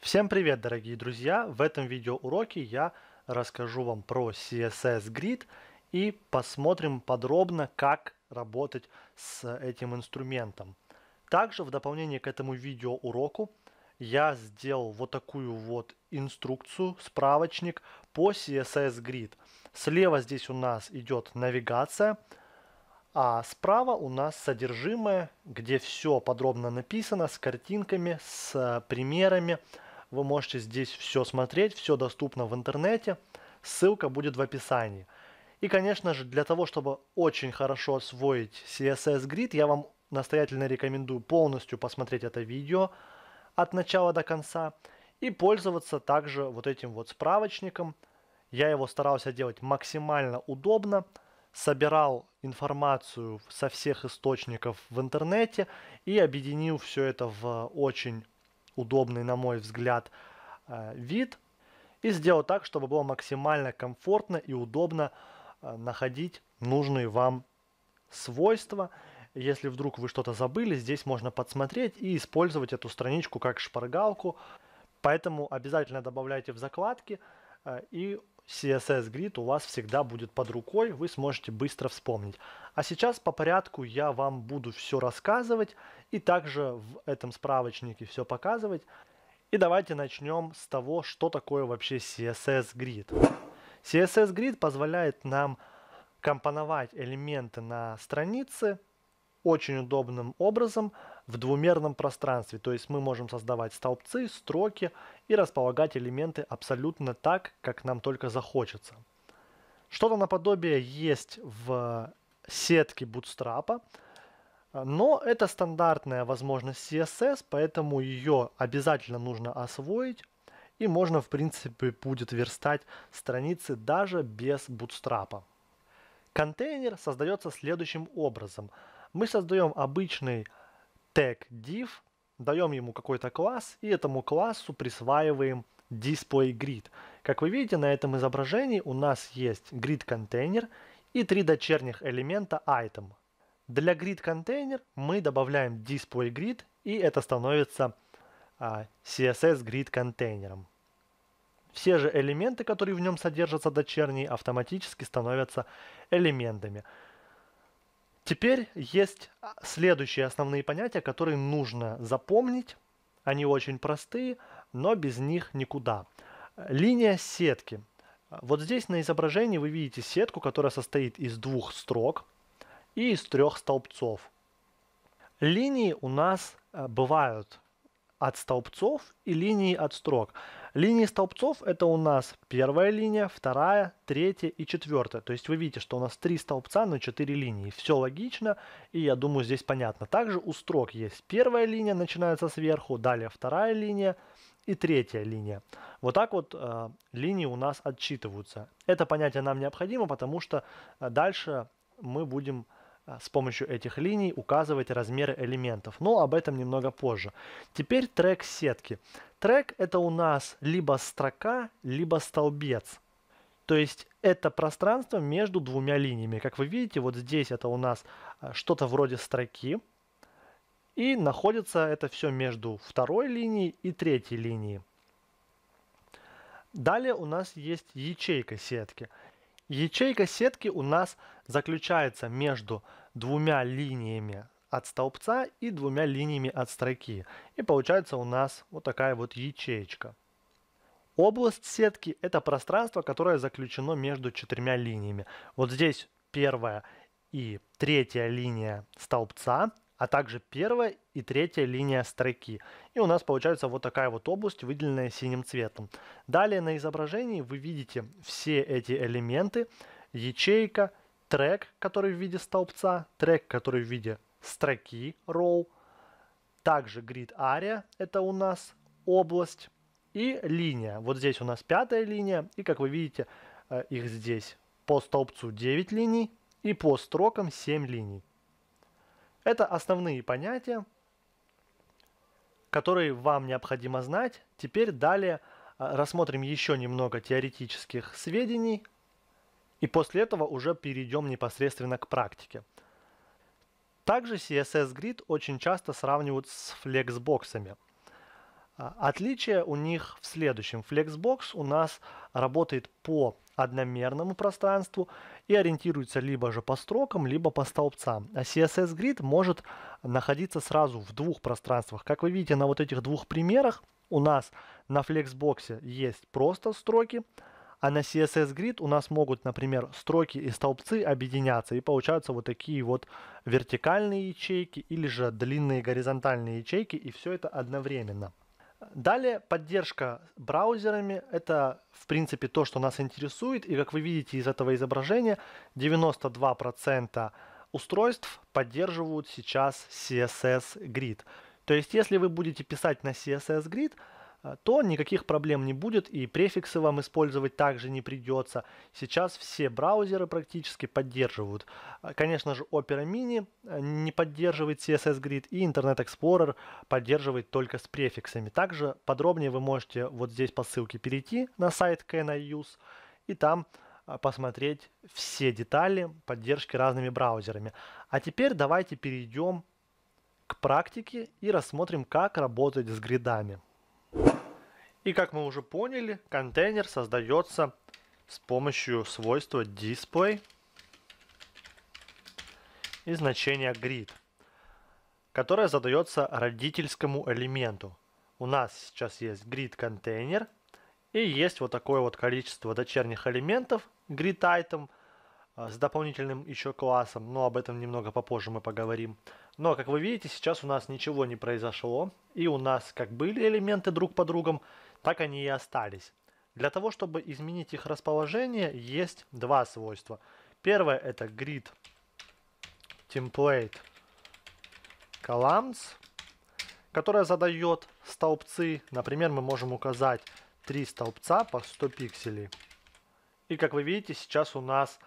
Всем привет, дорогие друзья! В этом видеоуроке я расскажу вам про CSS Grid и посмотрим подробно, как работать с этим инструментом. Также в дополнение к этому видеоуроку я сделал вот такую вот инструкцию, справочник по CSS Grid. Слева здесь у нас идет навигация – а справа у нас содержимое, где все подробно написано, с картинками, с э, примерами. Вы можете здесь все смотреть, все доступно в интернете. Ссылка будет в описании. И, конечно же, для того, чтобы очень хорошо освоить CSS Grid, я вам настоятельно рекомендую полностью посмотреть это видео от начала до конца и пользоваться также вот этим вот справочником. Я его старался делать максимально удобно, собирал информацию со всех источников в интернете и объединил все это в очень удобный, на мой взгляд, э, вид и сделал так, чтобы было максимально комфортно и удобно э, находить нужные вам свойства. Если вдруг вы что-то забыли, здесь можно подсмотреть и использовать эту страничку как шпаргалку. Поэтому обязательно добавляйте в закладки э, и CSS Grid у вас всегда будет под рукой, вы сможете быстро вспомнить. А сейчас по порядку я вам буду все рассказывать и также в этом справочнике все показывать. И давайте начнем с того, что такое вообще CSS Grid. CSS Grid позволяет нам компоновать элементы на странице очень удобным образом – в двумерном пространстве, то есть мы можем создавать столбцы, строки и располагать элементы абсолютно так, как нам только захочется. Что-то наподобие есть в сетке Bootstrap, но это стандартная возможность CSS, поэтому ее обязательно нужно освоить и можно в принципе будет верстать страницы даже без Bootstrap. Контейнер создается следующим образом. Мы создаем обычный tag div, даем ему какой-то класс, и этому классу присваиваем display grid. Как вы видите, на этом изображении у нас есть grid контейнер и три дочерних элемента item. Для grid контейнер мы добавляем display grid, и это становится а, CSS grid контейнером. Все же элементы, которые в нем содержатся дочерние, автоматически становятся элементами. Теперь есть а, следующие основные понятия, которые нужно запомнить. Они очень простые, но без них никуда. Линия сетки. Вот здесь на изображении вы видите сетку, которая состоит из двух строк и из трех столбцов. Линии у нас э, бывают от столбцов и линии от строк. Линии столбцов это у нас первая линия, вторая, третья и четвертая. То есть вы видите, что у нас три столбца но четыре линии. Все логично и я думаю здесь понятно. Также у строк есть первая линия, начинается сверху, далее вторая линия и третья линия. Вот так вот э, линии у нас отчитываются. Это понятие нам необходимо, потому что э, дальше мы будем а, с помощью этих линий указывать размеры элементов. Но об этом немного позже. Теперь трек сетки. Трек это у нас либо строка, либо столбец. То есть это пространство между двумя линиями. Как вы видите, вот здесь это у нас а, что-то вроде строки. И находится это все между второй линией и третьей линией. Далее у нас есть ячейка сетки. Ячейка сетки у нас заключается между двумя линиями от столбца и двумя линиями от строки. И получается у нас вот такая вот ячеечка. Область сетки – это пространство, которое заключено между четырьмя линиями. Вот здесь первая и третья линия столбца – а также первая и третья линия строки. И у нас получается вот такая вот область, выделенная синим цветом. Далее на изображении вы видите все эти элементы, ячейка, трек, который в виде столбца, трек, который в виде строки, row, также grid area, это у нас область, и линия. Вот здесь у нас пятая линия, и как вы видите, э, их здесь по столбцу 9 линий и по строкам 7 линий. Это основные понятия, которые вам необходимо знать. Теперь далее а, рассмотрим еще немного теоретических сведений и после этого уже перейдем непосредственно к практике. Также CSS Grid очень часто сравнивают с флексбоксами. А, отличие у них в следующем. Flexbox у нас работает по одномерному пространству и ориентируется либо же по строкам, либо по столбцам. А CSS Grid может находиться сразу в двух пространствах. Как вы видите на вот этих двух примерах, у нас на Flexbox есть просто строки, а на CSS Grid у нас могут, например, строки и столбцы объединяться, и получаются вот такие вот вертикальные ячейки или же длинные горизонтальные ячейки, и все это одновременно. Далее поддержка браузерами. Это, в принципе, то, что нас интересует. И, как вы видите из этого изображения, 92% устройств поддерживают сейчас CSS Grid. То есть, если вы будете писать на CSS Grid – а, то никаких проблем не будет и префиксы вам использовать также не придется. Сейчас все браузеры практически поддерживают. А, конечно же, Opera Mini а, не поддерживает CSS Grid и Internet Explorer поддерживает только с префиксами. Также подробнее вы можете вот здесь по ссылке перейти на сайт Can I Use и там посмотреть все детали поддержки разными браузерами. А теперь давайте перейдем к практике и рассмотрим, как работать с гридами. И как мы уже поняли, контейнер создается с помощью свойства display и значения grid, которое задается родительскому элементу. У нас сейчас есть grid контейнер и есть вот такое вот количество дочерних элементов grid item а, с дополнительным еще классом, но об этом немного попозже мы поговорим. Но, как вы видите, сейчас у нас ничего не произошло, и у нас как были элементы друг по другом, так они и остались. Для того, чтобы изменить их расположение, есть два свойства. Первое это grid template columns, которая задает столбцы. Например, мы можем указать три столбца по 100 пикселей. И как вы видите, сейчас у нас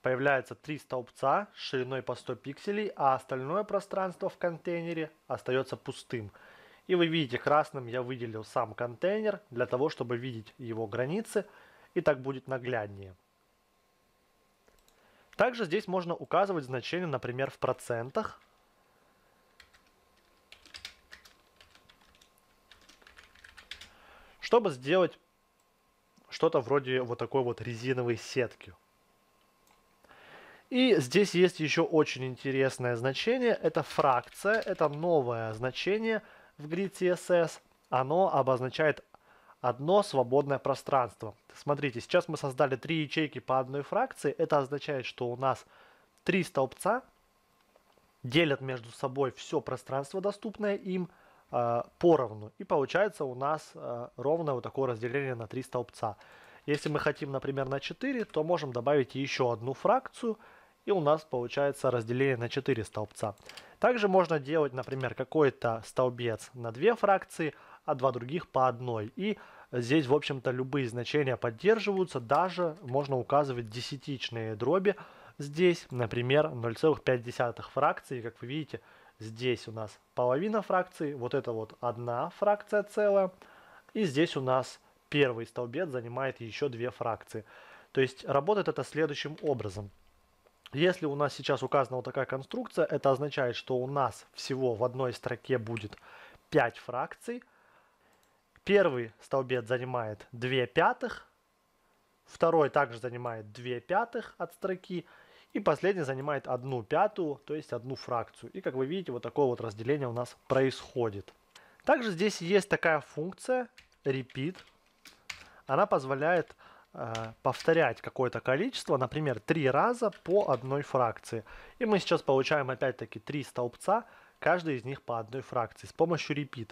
появляется три столбца шириной по 100 пикселей, а остальное пространство в контейнере остается пустым. И вы видите, красным я выделил сам контейнер для того, чтобы видеть его границы, и так будет нагляднее. Также здесь можно указывать значение, например, в процентах. Чтобы сделать что-то вроде вот такой вот резиновой сетки. И здесь есть еще очень интересное значение, это фракция, это новое значение – в grid CSS, оно обозначает одно свободное пространство. Смотрите, сейчас мы создали три ячейки по одной фракции. Это означает, что у нас три столбца делят между собой все пространство, доступное им, э, поровну. И получается у нас э, ровно вот такое разделение на три столбца. Если мы хотим, например, на 4, то можем добавить еще одну фракцию – и у нас получается разделение на 4 столбца. Также можно делать, например, какой-то столбец на две фракции, а два других по одной. И здесь, в общем-то, любые значения поддерживаются, даже можно указывать десятичные дроби. Здесь, например, 0,5 фракции, как вы видите, здесь у нас половина фракции, вот это вот одна фракция целая, и здесь у нас первый столбец занимает еще две фракции. То есть работает это следующим образом – если у нас сейчас указана вот такая конструкция, это означает, что у нас всего в одной строке будет 5 фракций. Первый столбец занимает 2 пятых, второй также занимает 2 пятых от строки, и последний занимает 1 пятую, то есть одну фракцию. И как вы видите, вот такое вот разделение у нас происходит. Также здесь есть такая функция repeat. Она позволяет Э, повторять какое-то количество, например, три раза по одной фракции. И мы сейчас получаем опять-таки три столбца, каждый из них по одной фракции с помощью repeat.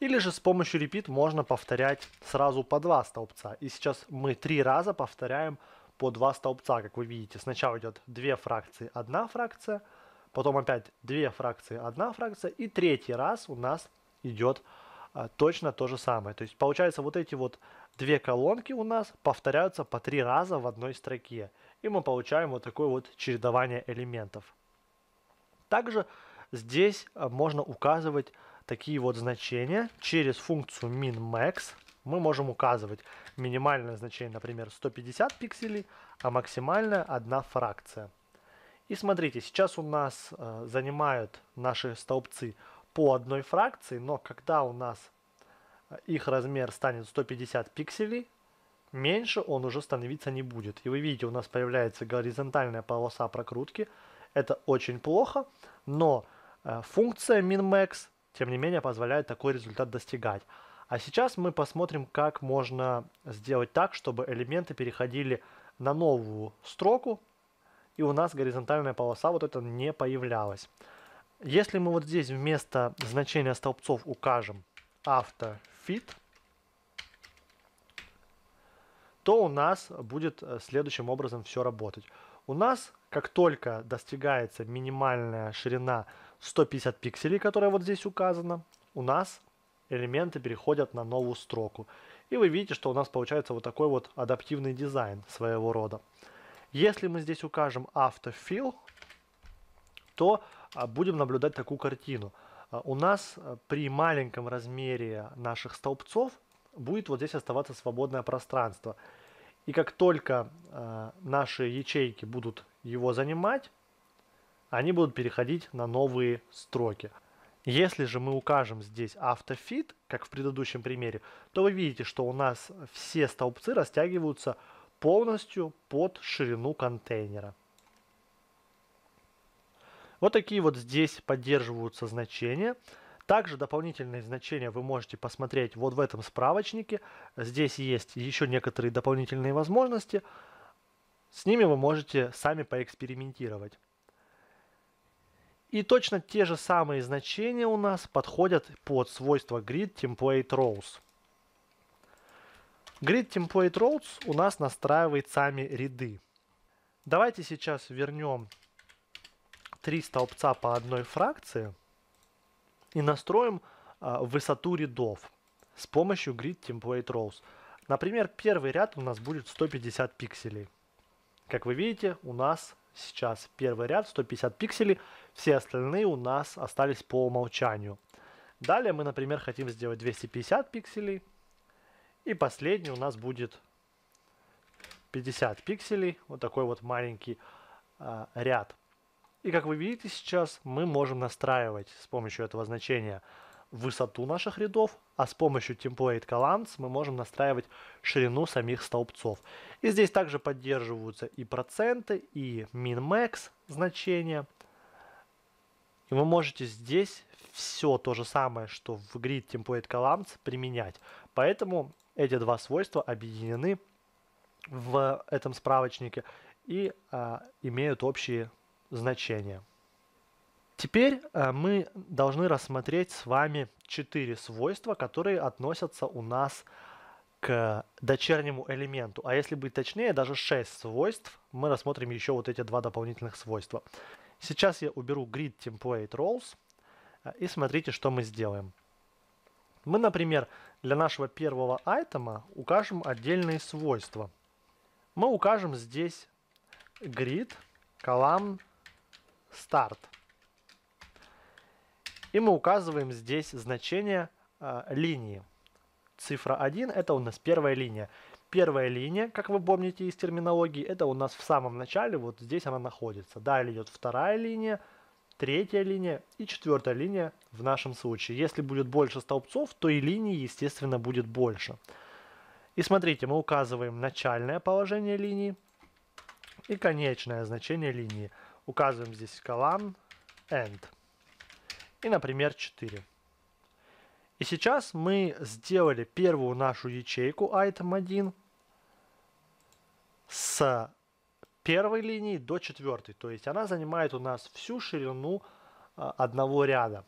Или же с помощью repeat можно повторять сразу по два столбца. И сейчас мы три раза повторяем по два столбца, как вы видите. Сначала идет две фракции, одна фракция, потом опять две фракции, одна фракция, и третий раз у нас идет а, точно то же самое. То есть получается вот эти вот Две колонки у нас повторяются по три раза в одной строке, и мы получаем вот такое вот чередование элементов. Также здесь э, можно указывать такие вот значения. Через функцию min-max мы можем указывать минимальное значение, например, 150 пикселей, а максимальное одна фракция. И смотрите, сейчас у нас э, занимают наши столбцы по одной фракции, но когда у нас их размер станет 150 пикселей, меньше он уже становиться не будет. И вы видите, у нас появляется горизонтальная полоса прокрутки. Это очень плохо, но э, функция min-max, тем не менее, позволяет такой результат достигать. А сейчас мы посмотрим, как можно сделать так, чтобы элементы переходили на новую строку, и у нас горизонтальная полоса вот это не появлялась. Если мы вот здесь вместо значения столбцов укажем автофит, то у нас будет э, следующим образом все работать. У нас, как только достигается минимальная ширина 150 пикселей, которая вот здесь указана, у нас элементы переходят на новую строку. И вы видите, что у нас получается вот такой вот адаптивный дизайн своего рода. Если мы здесь укажем автофил, то а, будем наблюдать такую картину – а у нас э, при маленьком размере наших столбцов будет вот здесь оставаться свободное пространство. И как только э, наши ячейки будут его занимать, они будут переходить на новые строки. Если же мы укажем здесь автофит, как в предыдущем примере, то вы видите, что у нас все столбцы растягиваются полностью под ширину контейнера. Вот такие вот здесь поддерживаются значения. Также дополнительные значения вы можете посмотреть вот в этом справочнике. Здесь есть еще некоторые дополнительные возможности. С ними вы можете сами поэкспериментировать. И точно те же самые значения у нас подходят под свойство grid template rows. Grid template rows у нас настраивает сами ряды. Давайте сейчас вернем три столбца по одной фракции и настроим а, высоту рядов с помощью Grid Template Rows. Например, первый ряд у нас будет 150 пикселей. Как вы видите, у нас сейчас первый ряд 150 пикселей, все остальные у нас остались по умолчанию. Далее мы, например, хотим сделать 250 пикселей. И последний у нас будет 50 пикселей, вот такой вот маленький э, ряд. И как вы видите сейчас, мы можем настраивать с помощью этого значения высоту наших рядов, а с помощью template columns мы можем настраивать ширину самих столбцов. И здесь также поддерживаются и проценты, и min-max значения. И вы можете здесь все то же самое, что в grid template columns применять. Поэтому эти два свойства объединены в этом справочнике и а, имеют общие значения. Теперь э, мы должны рассмотреть с вами четыре свойства, которые относятся у нас к дочернему элементу. А если быть точнее, даже 6 свойств, мы рассмотрим еще вот эти два дополнительных свойства. Сейчас я уберу grid template roles э, и смотрите, что мы сделаем. Мы, например, для нашего первого айтема укажем отдельные свойства. Мы укажем здесь grid column start. И мы указываем здесь значение э, линии. Цифра 1 это у нас первая линия. Первая линия, как вы помните из терминологии, это у нас в самом начале, вот здесь она находится. Далее идет вторая линия, третья линия и четвертая линия в нашем случае. Если будет больше столбцов, то и линий, естественно, будет больше. И смотрите, мы указываем начальное положение линии и конечное значение линии. Указываем здесь колан end и, например, 4. И сейчас мы сделали первую нашу ячейку item 1 с первой линии до четвертой. То есть она занимает у нас всю ширину а, одного ряда.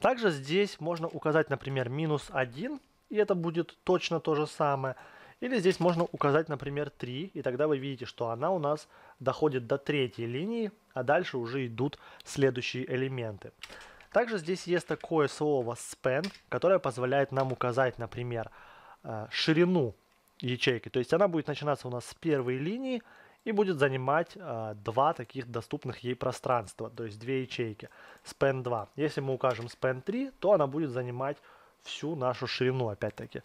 Также здесь можно указать, например, минус 1, и это будет точно то же самое – или здесь можно указать, например, 3, и тогда вы видите, что она у нас доходит до третьей линии, а дальше уже идут следующие элементы. Также здесь есть такое слово span, которое позволяет нам указать, например, э, ширину ячейки. То есть она будет начинаться у нас с первой линии и будет занимать э, два таких доступных ей пространства, то есть две ячейки, span 2. Если мы укажем span 3, то она будет занимать всю нашу ширину опять-таки.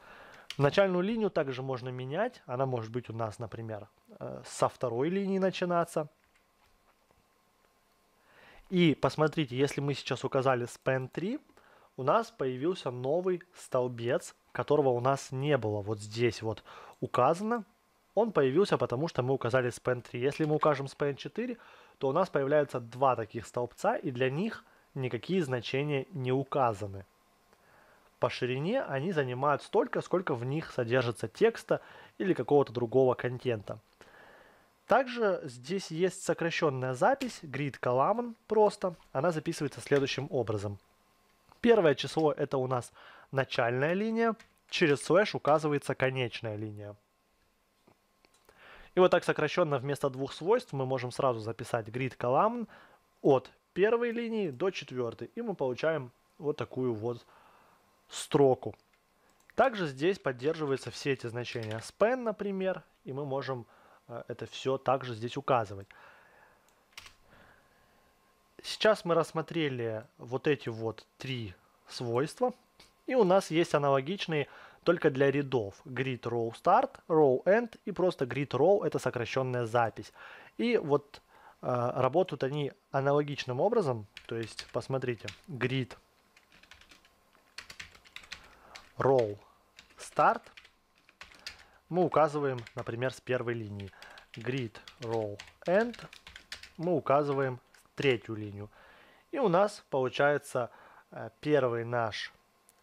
Начальную линию также можно менять. Она может быть у нас, например, э, со второй линии начинаться. И посмотрите, если мы сейчас указали span 3, у нас появился новый столбец, которого у нас не было. Вот здесь вот указано. Он появился, потому что мы указали span 3. Если мы укажем span 4, то у нас появляются два таких столбца, и для них никакие значения не указаны по ширине они занимают столько, сколько в них содержится текста или какого-то другого контента. Также здесь есть сокращенная запись, grid column просто. Она записывается следующим образом. Первое число это у нас начальная линия, через слэш указывается конечная линия. И вот так сокращенно вместо двух свойств мы можем сразу записать grid column от первой линии до четвертой. И мы получаем вот такую вот строку. Также здесь поддерживаются все эти значения span, например, и мы можем э, это все также здесь указывать. Сейчас мы рассмотрели вот эти вот три свойства. И у нас есть аналогичные только для рядов. Grid row start, row end и просто grid row это сокращенная запись. И вот э, работают они аналогичным образом. То есть, посмотрите, grid roll start мы указываем, например, с первой линии. Grid roll end мы указываем третью линию. И у нас получается э, первый наш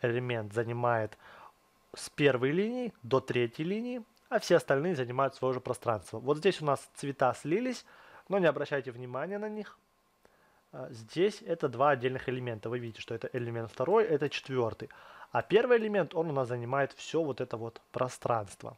элемент занимает с первой линии до третьей линии, а все остальные занимают свое же пространство. Вот здесь у нас цвета слились, но не обращайте внимания на них. Э, здесь это два отдельных элемента. Вы видите, что это элемент второй, это четвертый. А первый элемент, он у нас занимает все вот это вот пространство.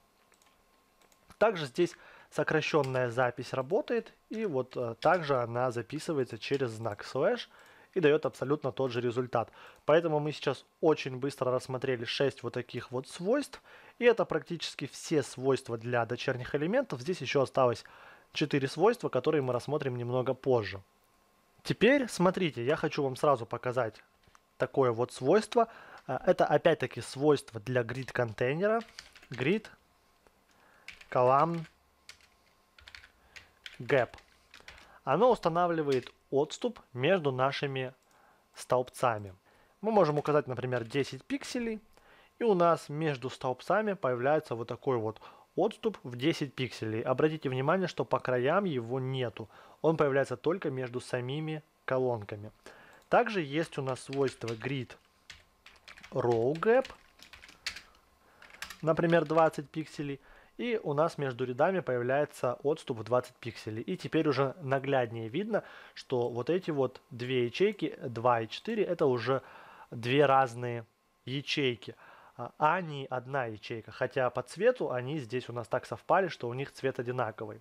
Также здесь сокращенная запись работает, и вот э, также она записывается через знак слэш и дает абсолютно тот же результат. Поэтому мы сейчас очень быстро рассмотрели 6 вот таких вот свойств, и это практически все свойства для дочерних элементов. Здесь еще осталось 4 свойства, которые мы рассмотрим немного позже. Теперь, смотрите, я хочу вам сразу показать такое вот свойство – а, это опять-таки свойство для grid контейнера. Grid column gap. Оно устанавливает отступ между нашими столбцами. Мы можем указать, например, 10 пикселей, и у нас между столбцами появляется вот такой вот отступ в 10 пикселей. Обратите внимание, что по краям его нету. Он появляется только между самими колонками. Также есть у нас свойство grid row gap, например, 20 пикселей, и у нас между рядами появляется отступ в 20 пикселей. И теперь уже нагляднее видно, что вот эти вот две ячейки, 2 и 4, это уже две разные ячейки, а, а не одна ячейка. Хотя по цвету они здесь у нас так совпали, что у них цвет одинаковый.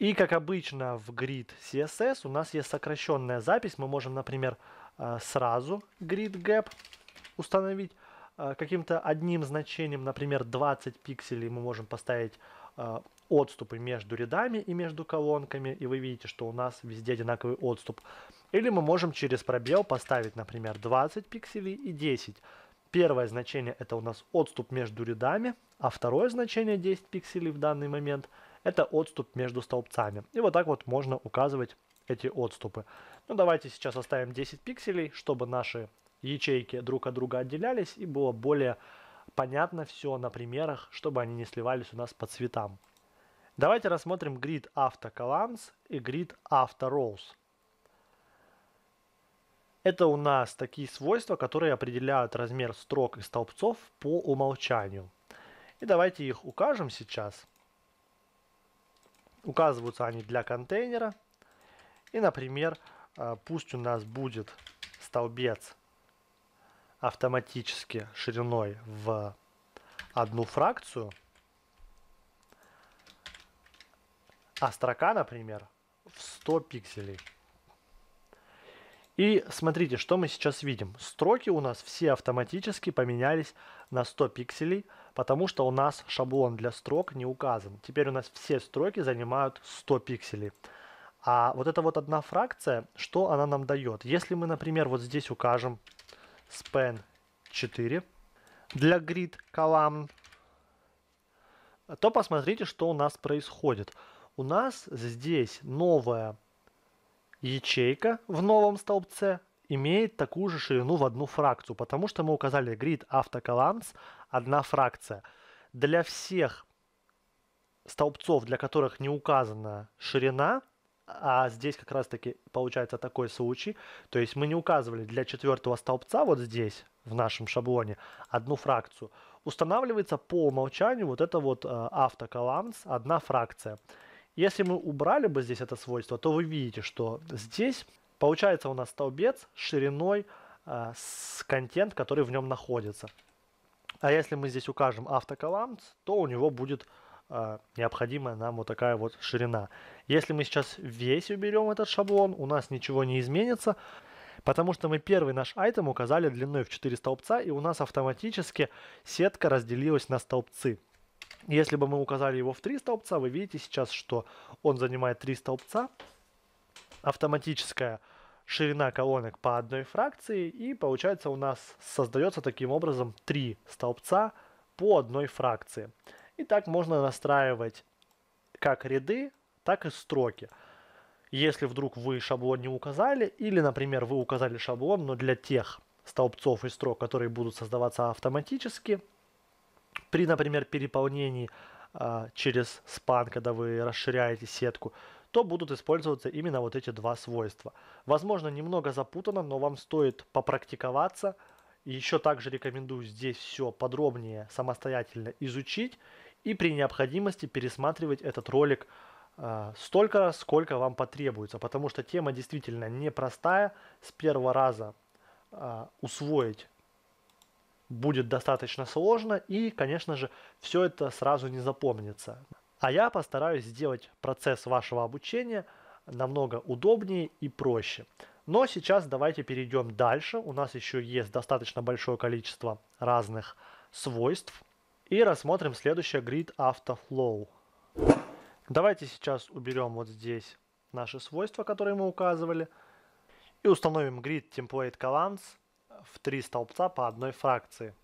И как обычно в grid CSS у нас есть сокращенная запись. Мы можем, например, Э, сразу grid gap установить э, каким-то одним значением, например, 20 пикселей мы можем поставить э, отступы между рядами и между колонками, и вы видите, что у нас везде одинаковый отступ. Или мы можем через пробел поставить, например, 20 пикселей и 10. Первое значение это у нас отступ между рядами, а второе значение 10 пикселей в данный момент это отступ между столбцами. И вот так вот можно указывать эти отступы. Ну, давайте сейчас оставим 10 пикселей, чтобы наши ячейки друг от друга отделялись и было более понятно все на примерах, чтобы они не сливались у нас по цветам. Давайте рассмотрим grid after columns и grid after rows. Это у нас такие свойства, которые определяют размер строк и столбцов по умолчанию. И давайте их укажем сейчас. Указываются они для контейнера. И, например, а, пусть у нас будет столбец автоматически шириной в одну фракцию, а строка, например, в 100 пикселей. И смотрите, что мы сейчас видим. Строки у нас все автоматически поменялись на 100 пикселей, потому что у нас шаблон для строк не указан. Теперь у нас все строки занимают 100 пикселей. А вот эта вот одна фракция, что она нам дает? Если мы, например, вот здесь укажем span 4 для grid column, то посмотрите, что у нас происходит. У нас здесь новая ячейка в новом столбце имеет такую же ширину в одну фракцию, потому что мы указали grid автоколлапс одна фракция. Для всех столбцов, для которых не указана ширина, а здесь как раз-таки получается такой случай. То есть мы не указывали для четвертого столбца вот здесь, в нашем шаблоне, одну фракцию. Устанавливается по умолчанию вот это вот э, автоколлапс, одна фракция. Если мы убрали бы здесь это свойство, то вы видите, что здесь получается у нас столбец шириной э, с контент, который в нем находится. А если мы здесь укажем автоколлапс, то у него будет а, необходима нам вот такая вот ширина. Если мы сейчас весь уберем этот шаблон, у нас ничего не изменится, потому что мы первый наш айтем указали длиной в 4 столбца, и у нас автоматически сетка разделилась на столбцы. Если бы мы указали его в 3 столбца, вы видите сейчас, что он занимает 3 столбца, автоматическая ширина колонок по одной фракции, и получается у нас создается таким образом 3 столбца по одной фракции. И так можно настраивать как ряды, так и строки. Если вдруг вы шаблон не указали, или, например, вы указали шаблон, но для тех столбцов и строк, которые будут создаваться автоматически, при, например, переполнении э, через спан, когда вы расширяете сетку, то будут использоваться именно вот эти два свойства. Возможно, немного запутано, но вам стоит попрактиковаться – еще также рекомендую здесь все подробнее самостоятельно изучить и при необходимости пересматривать этот ролик э, столько раз, сколько вам потребуется, потому что тема действительно непростая. С первого раза э, усвоить будет достаточно сложно и, конечно же, все это сразу не запомнится. А я постараюсь сделать процесс вашего обучения намного удобнее и проще. Но сейчас давайте перейдем дальше. У нас еще есть достаточно большое количество разных свойств. И рассмотрим следующее grid автофлоу. Давайте сейчас уберем вот здесь наши свойства, которые мы указывали. И установим grid template columns в три столбца по одной фракции.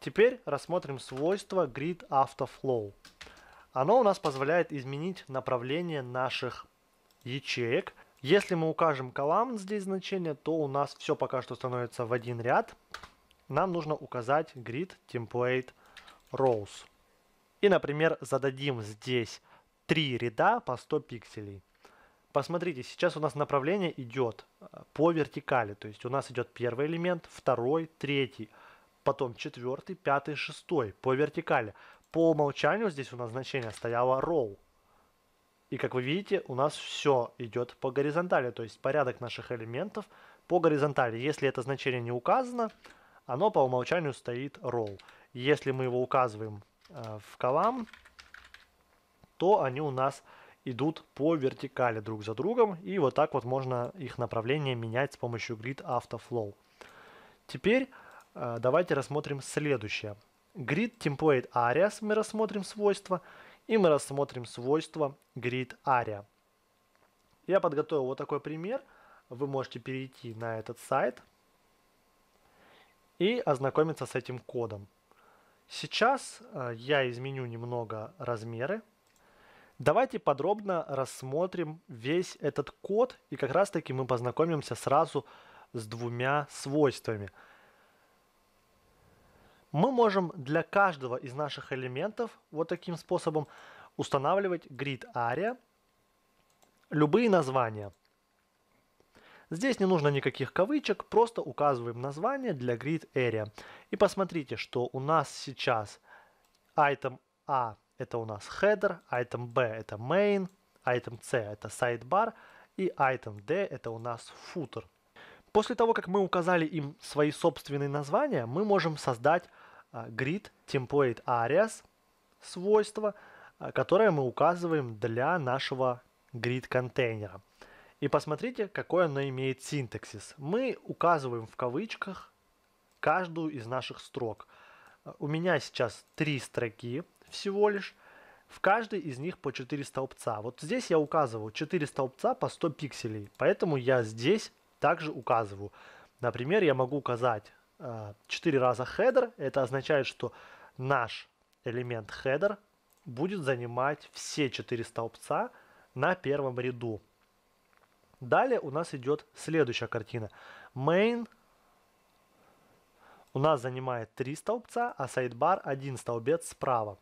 Теперь рассмотрим свойство grid автофлоу. Оно у нас позволяет изменить направление наших ячеек если мы укажем колам здесь значение, то у нас все пока что становится в один ряд. Нам нужно указать grid template rows. И, например, зададим здесь три ряда по 100 пикселей. Посмотрите, сейчас у нас направление идет э, по вертикали. То есть у нас идет первый элемент, второй, третий, потом четвертый, пятый, шестой по вертикали. По умолчанию здесь у нас значение стояло row. И как вы видите, у нас все идет по горизонтали, то есть порядок наших элементов по горизонтали. Если это значение не указано, оно по умолчанию стоит roll. Если мы его указываем э, в колам, то они у нас идут по вертикали друг за другом. И вот так вот можно их направление менять с помощью Grid AutoFlow. Теперь э, давайте рассмотрим следующее. Grid Template Areas мы рассмотрим свойства – и мы рассмотрим свойство grid area. Я подготовил вот такой пример. Вы можете перейти на этот сайт и ознакомиться с этим кодом. Сейчас э, я изменю немного размеры. Давайте подробно рассмотрим весь этот код и как раз таки мы познакомимся сразу с двумя свойствами – мы можем для каждого из наших элементов вот таким способом устанавливать grid area, любые названия. Здесь не нужно никаких кавычек, просто указываем название для grid area. И посмотрите, что у нас сейчас item A это у нас header, item B это main, item C это sidebar и item D это у нас footer. После того, как мы указали им свои собственные названия, мы можем создать а, grid template areas свойство, а, которое мы указываем для нашего grid контейнера. И посмотрите, какой оно имеет синтаксис. Мы указываем в кавычках каждую из наших строк. А, у меня сейчас три строки всего лишь. В каждой из них по 4 столбца. Вот здесь я указываю 4 столбца по 100 пикселей, поэтому я здесь также указываю. Например, я могу указать 4 раза header Это означает, что наш элемент header будет занимать все 4 столбца на первом ряду. Далее у нас идет следующая картина. Main у нас занимает 3 столбца, а сайдбар 1 столбец справа.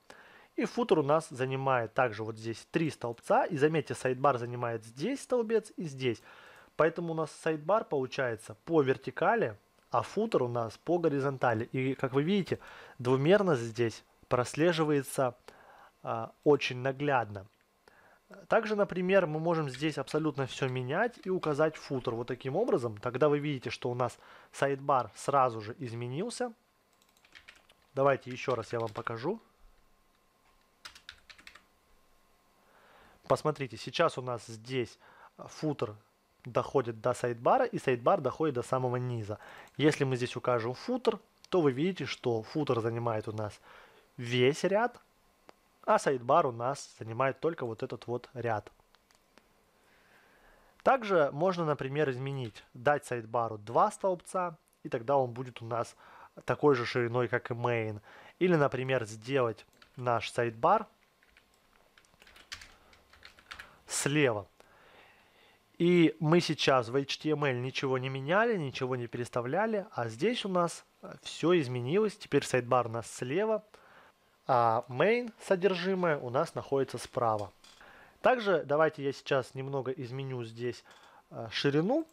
И футер у нас занимает также вот здесь 3 столбца. И заметьте, сайдбар занимает здесь столбец и здесь. Поэтому у нас сайдбар получается по вертикали а футер у нас по горизонтали. И как вы видите, двумерность здесь прослеживается э, очень наглядно. Также, например, мы можем здесь абсолютно все менять и указать футер вот таким образом. Тогда вы видите, что у нас сайдбар сразу же изменился. Давайте еще раз я вам покажу. Посмотрите, сейчас у нас здесь футер доходит до сайдбара, и сайдбар доходит до самого низа. Если мы здесь укажем футер, то вы видите, что футер занимает у нас весь ряд, а сайдбар у нас занимает только вот этот вот ряд. Также можно, например, изменить, дать сайдбару два столбца, и тогда он будет у нас такой же шириной, как и main. Или, например, сделать наш сайдбар слева. И мы сейчас в HTML ничего не меняли, ничего не переставляли, а здесь у нас э, все изменилось. Теперь сайдбар у нас слева, а main содержимое у нас находится справа. Также давайте я сейчас немного изменю здесь э, ширину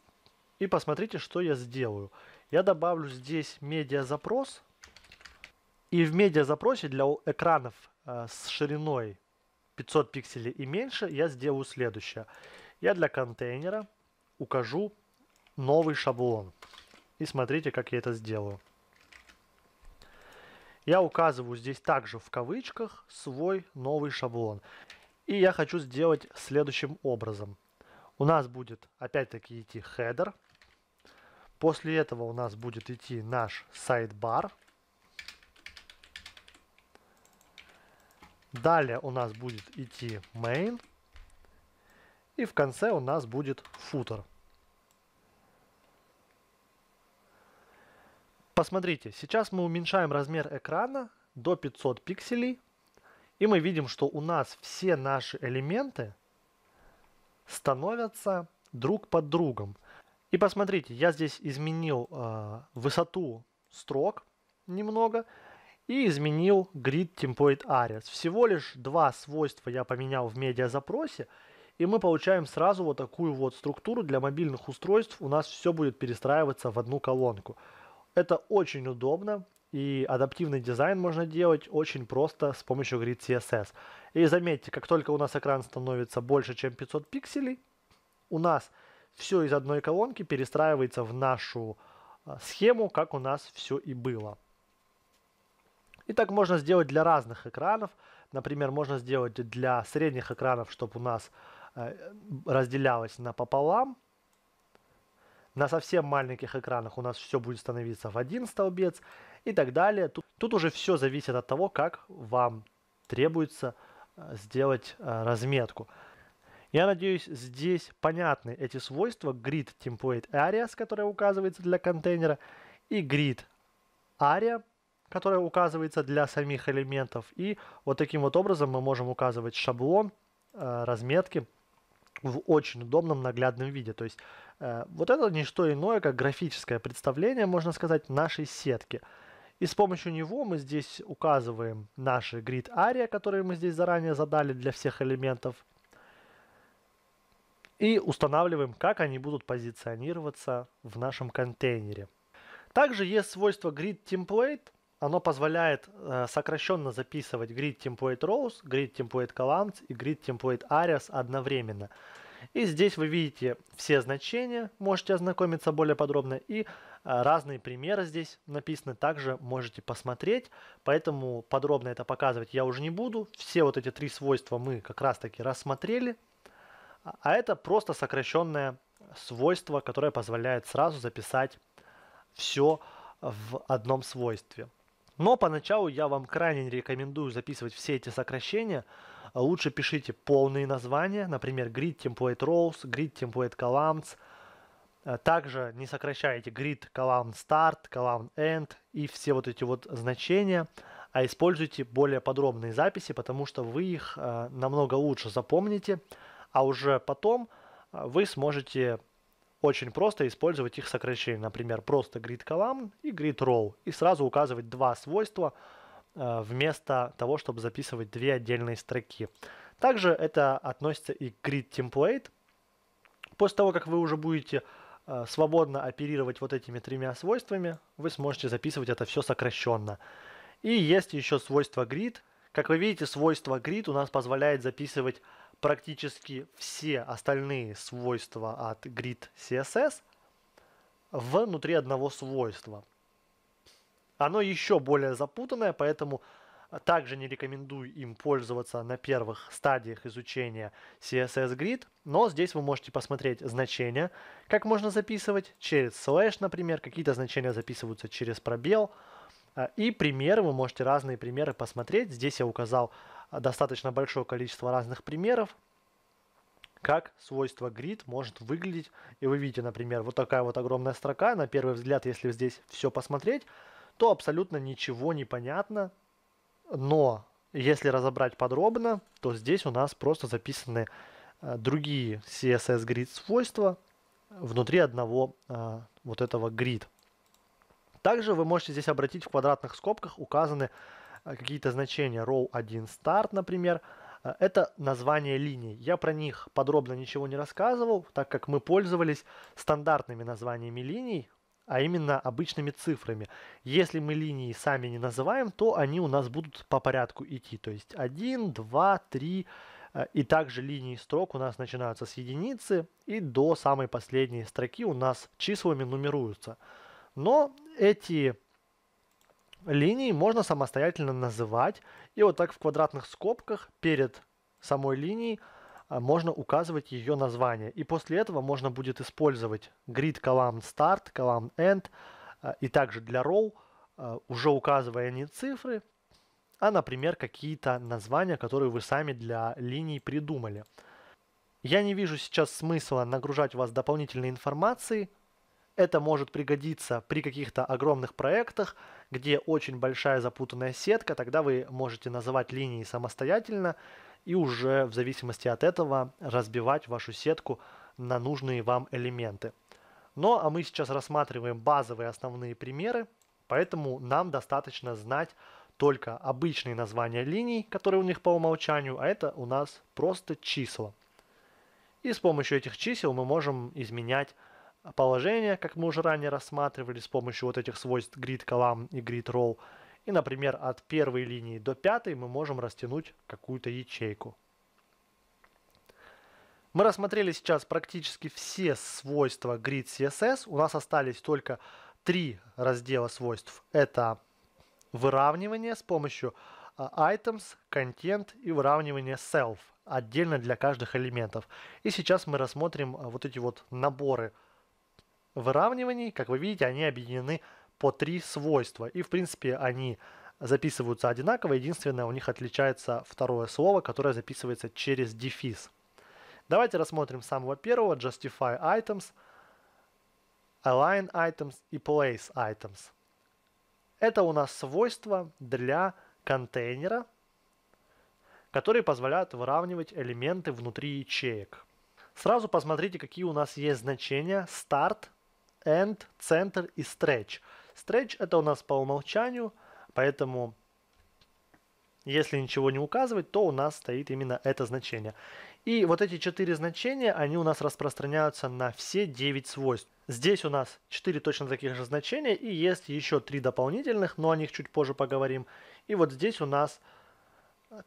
и посмотрите, что я сделаю. Я добавлю здесь медиа запрос И в медиа запросе для экранов э, с шириной 500 пикселей и меньше я сделаю следующее – я для контейнера укажу новый шаблон. И смотрите, как я это сделаю. Я указываю здесь также в кавычках свой новый шаблон. И я хочу сделать следующим образом. У нас будет опять-таки идти header. После этого у нас будет идти наш sidebar, Далее у нас будет идти main. И в конце у нас будет футер. Посмотрите, сейчас мы уменьшаем размер экрана до 500 пикселей. И мы видим, что у нас все наши элементы становятся друг под другом. И посмотрите, я здесь изменил э, высоту строк немного и изменил Grid Template Areas. Всего лишь два свойства я поменял в медиазапросе, запросе и мы получаем сразу вот такую вот структуру для мобильных устройств. У нас все будет перестраиваться в одну колонку. Это очень удобно, и адаптивный дизайн можно делать очень просто с помощью Grid CSS. И заметьте, как только у нас экран становится больше, чем 500 пикселей, у нас все из одной колонки перестраивается в нашу а, схему, как у нас все и было. И так можно сделать для разных экранов. Например, можно сделать для средних экранов, чтобы у нас Э, разделялось напополам. На совсем маленьких экранах у нас все будет становиться в один столбец и так далее. Тут, тут уже все зависит от того, как вам требуется э, сделать э, разметку. Я надеюсь, здесь понятны эти свойства grid template areas, которая указывается для контейнера, и grid area, которая указывается для самих элементов. И вот таким вот образом мы можем указывать шаблон э, разметки в очень удобном наглядном виде. То есть э, вот это не что иное, как графическое представление, можно сказать, нашей сетки. И с помощью него мы здесь указываем наши grid area, которые мы здесь заранее задали для всех элементов. И устанавливаем, как они будут позиционироваться в нашем контейнере. Также есть свойство grid template, оно позволяет э, сокращенно записывать grid template rows, grid template columns и grid template areas одновременно. И здесь вы видите все значения, можете ознакомиться более подробно. И э, разные примеры здесь написаны, также можете посмотреть. Поэтому подробно это показывать я уже не буду. Все вот эти три свойства мы как раз таки рассмотрели. А, а это просто сокращенное свойство, которое позволяет сразу записать все в одном свойстве. Но поначалу я вам крайне не рекомендую записывать все эти сокращения. А лучше пишите полные названия, например, grid template rows, grid template columns. А также не сокращайте grid column start, column end и все вот эти вот значения, а используйте более подробные записи, потому что вы их а, намного лучше запомните, а уже потом вы сможете очень просто использовать их сокращение, например, просто grid column и grid row, и сразу указывать два свойства э, вместо того, чтобы записывать две отдельные строки. Также это относится и к grid template. После того, как вы уже будете э, свободно оперировать вот этими тремя свойствами, вы сможете записывать это все сокращенно. И есть еще свойство grid, как вы видите, свойство grid у нас позволяет записывать практически все остальные свойства от grid CSS внутри одного свойства. Оно еще более запутанное, поэтому также не рекомендую им пользоваться на первых стадиях изучения CSS Grid, но здесь вы можете посмотреть значения, как можно записывать через слэш, например, какие-то значения записываются через пробел – а, и примеры, вы можете разные примеры посмотреть. Здесь я указал а, достаточно большое количество разных примеров, как свойство grid может выглядеть. И вы видите, например, вот такая вот огромная строка. На первый взгляд, если здесь все посмотреть, то абсолютно ничего не понятно. Но если разобрать подробно, то здесь у нас просто записаны а, другие CSS grid свойства внутри одного вот этого grid. Также вы можете здесь обратить в квадратных скобках указаны э, какие-то значения row 1 start, например. Э, это название линий. Я про них подробно ничего не рассказывал, так как мы пользовались стандартными названиями линий, а именно обычными цифрами. Если мы линии сами не называем, то они у нас будут по порядку идти. То есть 1, 2, 3 и также линии строк у нас начинаются с единицы и до самой последней строки у нас числами нумеруются. Но эти линии можно самостоятельно называть. И вот так в квадратных скобках перед самой линией а, можно указывать ее название. И после этого можно будет использовать grid column start, column end а, и также для row, а, уже указывая не цифры, а, например, какие-то названия, которые вы сами для линий придумали. Я не вижу сейчас смысла нагружать вас дополнительной информацией, это может пригодиться при каких-то огромных проектах, где очень большая запутанная сетка, тогда вы можете называть линии самостоятельно и уже в зависимости от этого разбивать вашу сетку на нужные вам элементы. Ну а мы сейчас рассматриваем базовые основные примеры, поэтому нам достаточно знать только обычные названия линий, которые у них по умолчанию, а это у нас просто числа. И с помощью этих чисел мы можем изменять положение, как мы уже ранее рассматривали, с помощью вот этих свойств grid column и grid row. И, например, от первой линии до пятой мы можем растянуть какую-то ячейку. Мы рассмотрели сейчас практически все свойства grid CSS. У нас остались только три раздела свойств. Это выравнивание с помощью а, items, content и выравнивание self отдельно для каждых элементов. И сейчас мы рассмотрим а, вот эти вот наборы выравниваний, как вы видите, они объединены по три свойства. И, в принципе, они записываются одинаково. Единственное, у них отличается второе слово, которое записывается через дефис. Давайте рассмотрим самого первого. Justify items, align items и place items. Это у нас свойства для контейнера, которые позволяют выравнивать элементы внутри ячеек. Сразу посмотрите, какие у нас есть значения start end, center и stretch. Stretch это у нас по умолчанию, поэтому если ничего не указывать, то у нас стоит именно это значение. И вот эти четыре значения, они у нас распространяются на все 9 свойств. Здесь у нас 4 точно таких же значения и есть еще 3 дополнительных, но о них чуть позже поговорим. И вот здесь у нас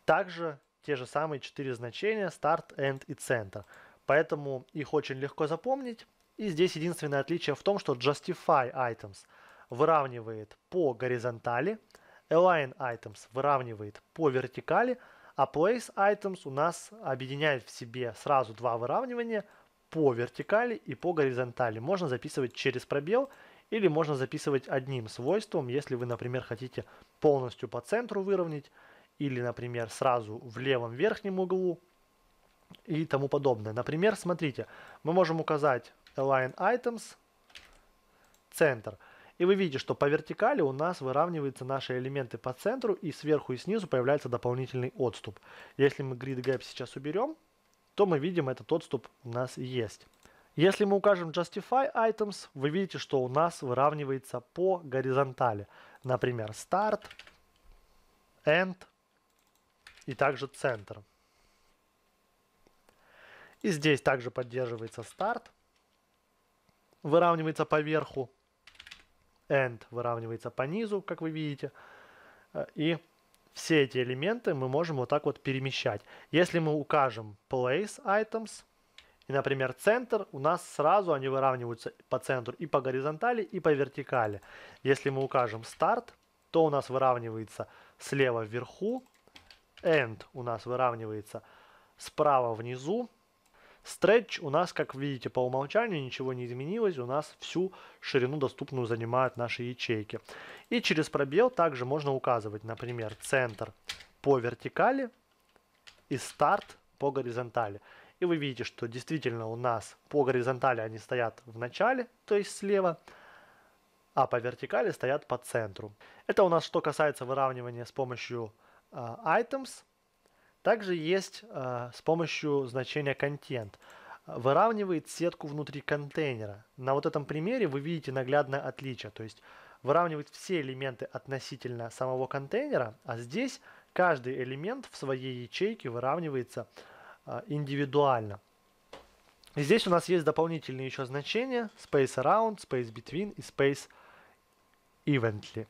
также те же самые 4 значения, старт, end и центр. Поэтому их очень легко запомнить. И здесь единственное отличие в том, что Justify Items выравнивает по горизонтали, Align Items выравнивает по вертикали, а Place Items у нас объединяет в себе сразу два выравнивания по вертикали и по горизонтали. Можно записывать через пробел или можно записывать одним свойством, если вы, например, хотите полностью по центру выровнять или, например, сразу в левом верхнем углу и тому подобное. Например, смотрите, мы можем указать Align Items, центр. И вы видите, что по вертикали у нас выравниваются наши элементы по центру, и сверху и снизу появляется дополнительный отступ. Если мы grid gap сейчас уберем, то мы видим, этот отступ у нас есть. Если мы укажем Justify Items, вы видите, что у нас выравнивается по горизонтали. Например, Start, End и также Center. И здесь также поддерживается Start, выравнивается по верху, end выравнивается по низу, как вы видите. И все эти элементы мы можем вот так вот перемещать. Если мы укажем place items, и, например, центр, у нас сразу они выравниваются по центру и по горизонтали, и по вертикали. Если мы укажем start, то у нас выравнивается слева вверху, end у нас выравнивается справа внизу, Стретч у нас, как видите, по умолчанию ничего не изменилось, у нас всю ширину доступную занимают наши ячейки. И через пробел также можно указывать, например, центр по вертикали и старт по горизонтали. И вы видите, что действительно у нас по горизонтали они стоят в начале, то есть слева, а по вертикали стоят по центру. Это у нас что касается выравнивания с помощью э, items – также есть э, с помощью значения контент. Выравнивает сетку внутри контейнера. На вот этом примере вы видите наглядное отличие. То есть выравнивает все элементы относительно самого контейнера, а здесь каждый элемент в своей ячейке выравнивается э, индивидуально. здесь у нас есть дополнительные еще значения space around, space between и space evently.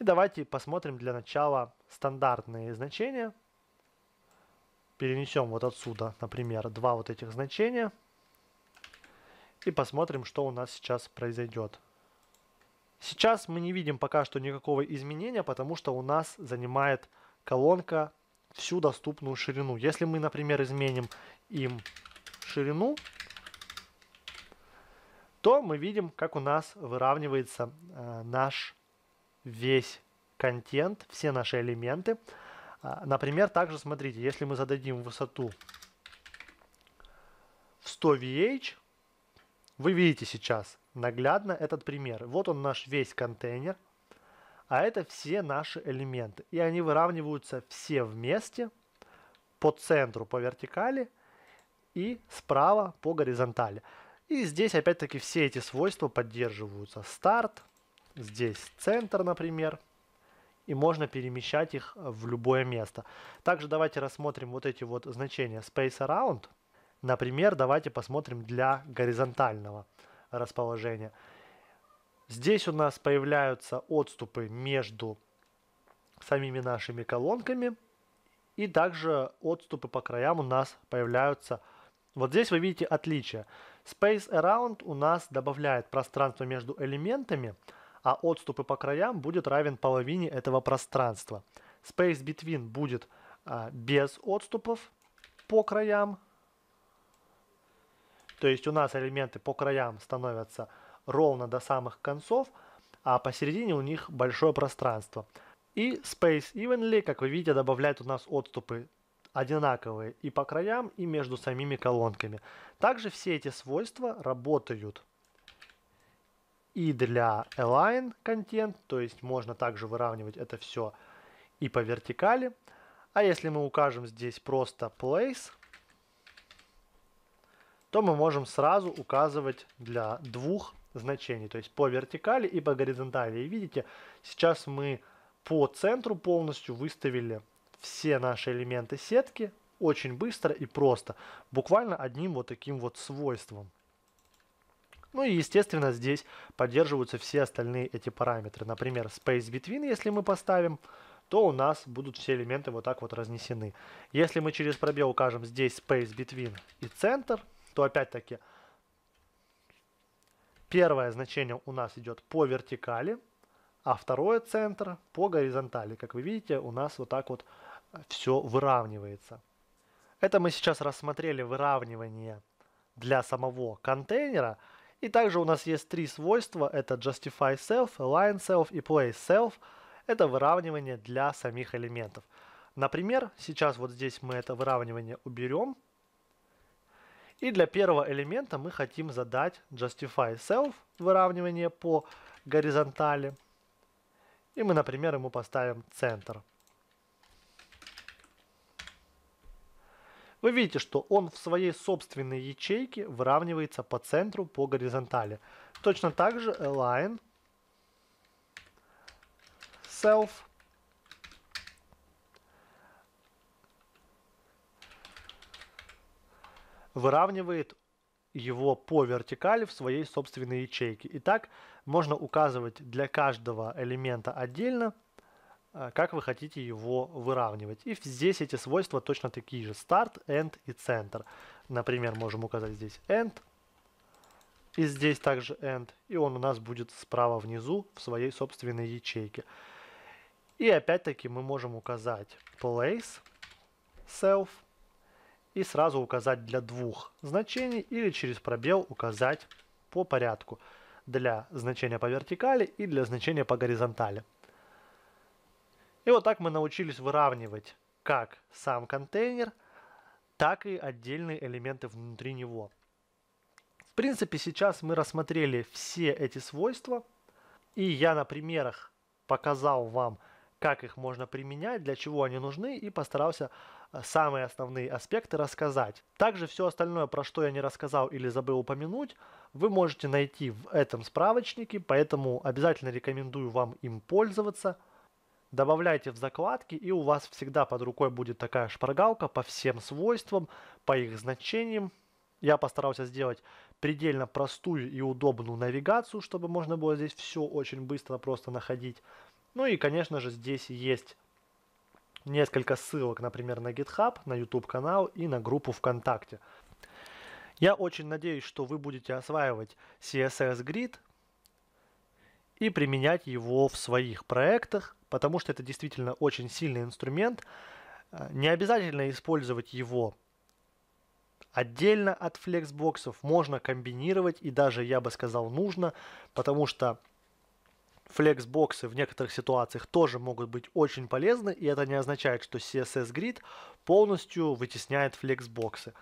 И давайте посмотрим для начала стандартные значения – перенесем вот отсюда, например, два вот этих значения и посмотрим, что у нас сейчас произойдет. Сейчас мы не видим пока что никакого изменения, потому что у нас занимает колонка всю доступную ширину. Если мы, например, изменим им ширину, то мы видим, как у нас выравнивается э, наш весь контент, все наши элементы. А, например, также смотрите, если мы зададим высоту в 100 VH, вы видите сейчас наглядно этот пример. Вот он наш весь контейнер, а это все наши элементы. И они выравниваются все вместе по центру, по вертикали и справа по горизонтали. И здесь опять-таки все эти свойства поддерживаются. Старт, здесь центр, например, и можно перемещать их э, в любое место. Также давайте рассмотрим вот эти вот значения space around. Например, давайте посмотрим для горизонтального расположения. Здесь у нас появляются отступы между самими нашими колонками. И также отступы по краям у нас появляются. Вот здесь вы видите отличие. Space around у нас добавляет пространство между элементами, а отступы по краям будет равен половине этого пространства. Space between будет а, без отступов по краям. То есть у нас элементы по краям становятся ровно до самых концов, а посередине у них большое пространство. И Space Evenly, как вы видите, добавляет у нас отступы одинаковые и по краям, и между самими колонками. Также все эти свойства работают и для align контент, то есть можно также выравнивать это все и по вертикали. А если мы укажем здесь просто place, то мы можем сразу указывать для двух значений, то есть по вертикали и по горизонтали. И видите, сейчас мы по центру полностью выставили все наши элементы сетки очень быстро и просто, буквально одним вот таким вот свойством. Ну и, естественно, здесь поддерживаются все остальные эти параметры. Например, space between, если мы поставим, то у нас будут все элементы вот так вот разнесены. Если мы через пробел укажем здесь space between и центр, то опять-таки первое значение у нас идет по вертикали, а второе центр по горизонтали. Как вы видите, у нас вот так вот э, все выравнивается. Это мы сейчас рассмотрели выравнивание для самого контейнера – и также у нас есть три свойства, это justify self, align self и place self. Это выравнивание для самих элементов. Например, сейчас вот здесь мы это выравнивание уберем. И для первого элемента мы хотим задать justify self выравнивание по горизонтали. И мы, например, ему поставим центр. Вы видите, что он в своей собственной ячейке выравнивается по центру, по горизонтали. Точно так же align self выравнивает его по вертикали в своей собственной ячейке. Итак, можно указывать для каждого элемента отдельно Э, как вы хотите его выравнивать. И здесь эти свойства точно такие же. Start, End и Center. Например, можем указать здесь End. И здесь также End. И он у нас будет справа внизу в своей собственной ячейке. И опять-таки мы можем указать Place, Self. И сразу указать для двух значений или через пробел указать по порядку. Для значения по вертикали и для значения по горизонтали. И вот так мы научились выравнивать как сам контейнер, так и отдельные элементы внутри него. В принципе, сейчас мы рассмотрели все эти свойства, и я на примерах показал вам, как их можно применять, для чего они нужны, и постарался э, самые основные аспекты рассказать. Также все остальное, про что я не рассказал или забыл упомянуть, вы можете найти в этом справочнике, поэтому обязательно рекомендую вам им пользоваться – добавляйте в закладки, и у вас всегда под рукой будет такая шпаргалка по всем свойствам, по их значениям. Я постарался сделать предельно простую и удобную навигацию, чтобы можно было здесь все очень быстро просто находить. Ну и, конечно же, здесь есть несколько ссылок, например, на GitHub, на YouTube канал и на группу ВКонтакте. Я очень надеюсь, что вы будете осваивать CSS Grid и применять его в своих проектах, потому что это действительно очень сильный инструмент. Э, не обязательно использовать его отдельно от флексбоксов, можно комбинировать и даже, я бы сказал, нужно, потому что флексбоксы в некоторых ситуациях тоже могут быть очень полезны, и это не означает, что CSS Grid полностью вытесняет флексбоксы.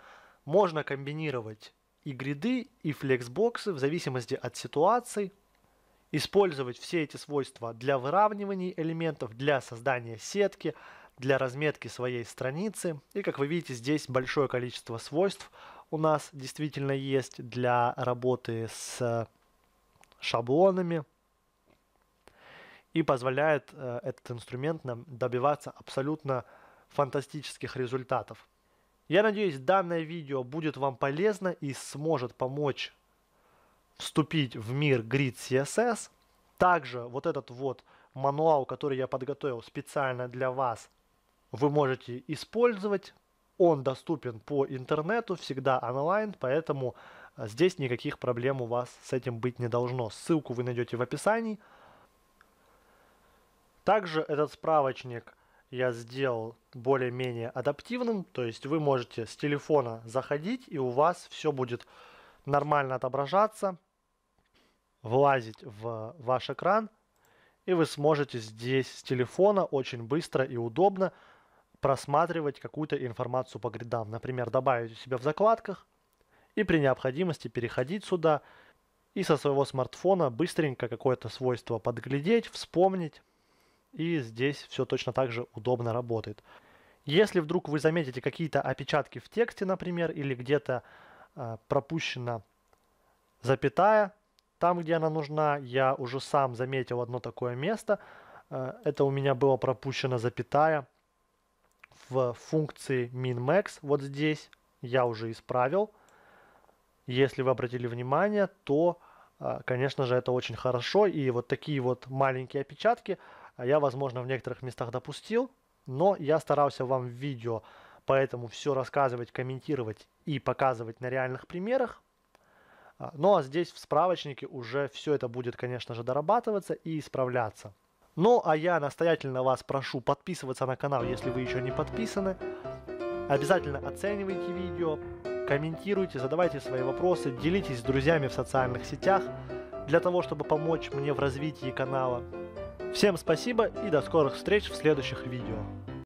Можно комбинировать и гриды, и флексбоксы в зависимости от ситуации, использовать все эти свойства для выравнивания элементов, для создания сетки, для разметки своей страницы. И как вы видите, здесь большое количество свойств у нас действительно есть для работы с шаблонами. И позволяет э, этот инструмент нам добиваться абсолютно фантастических результатов. Я надеюсь, данное видео будет вам полезно и сможет помочь вступить в мир Grid CSS. Также вот этот вот мануал, который я подготовил специально для вас, вы можете использовать. Он доступен по интернету, всегда онлайн, поэтому э, здесь никаких проблем у вас с этим быть не должно. Ссылку вы найдете в описании. Также этот справочник я сделал более-менее адаптивным, то есть вы можете с телефона заходить и у вас все будет нормально отображаться влазить в ваш экран, и вы сможете здесь с телефона очень быстро и удобно просматривать какую-то информацию по гридам. Например, добавить у себя в закладках и при необходимости переходить сюда и со своего смартфона быстренько какое-то свойство подглядеть, вспомнить. И здесь все точно так же удобно работает. Если вдруг вы заметите какие-то опечатки в тексте, например, или где-то э, пропущена запятая, там, где она нужна, я уже сам заметил одно такое место. Э, это у меня было пропущено запятая в функции min-max. Вот здесь я уже исправил. Если вы обратили внимание, то, э, конечно же, это очень хорошо. И вот такие вот маленькие опечатки я, возможно, в некоторых местах допустил. Но я старался вам в видео поэтому все рассказывать, комментировать и показывать на реальных примерах. А, ну а здесь в справочнике уже все это будет, конечно же, дорабатываться и исправляться. Ну а я настоятельно вас прошу подписываться на канал, если вы еще не подписаны. Обязательно оценивайте видео, комментируйте, задавайте свои вопросы, делитесь с друзьями в социальных сетях для того, чтобы помочь мне в развитии канала. Всем спасибо и до скорых встреч в следующих видео.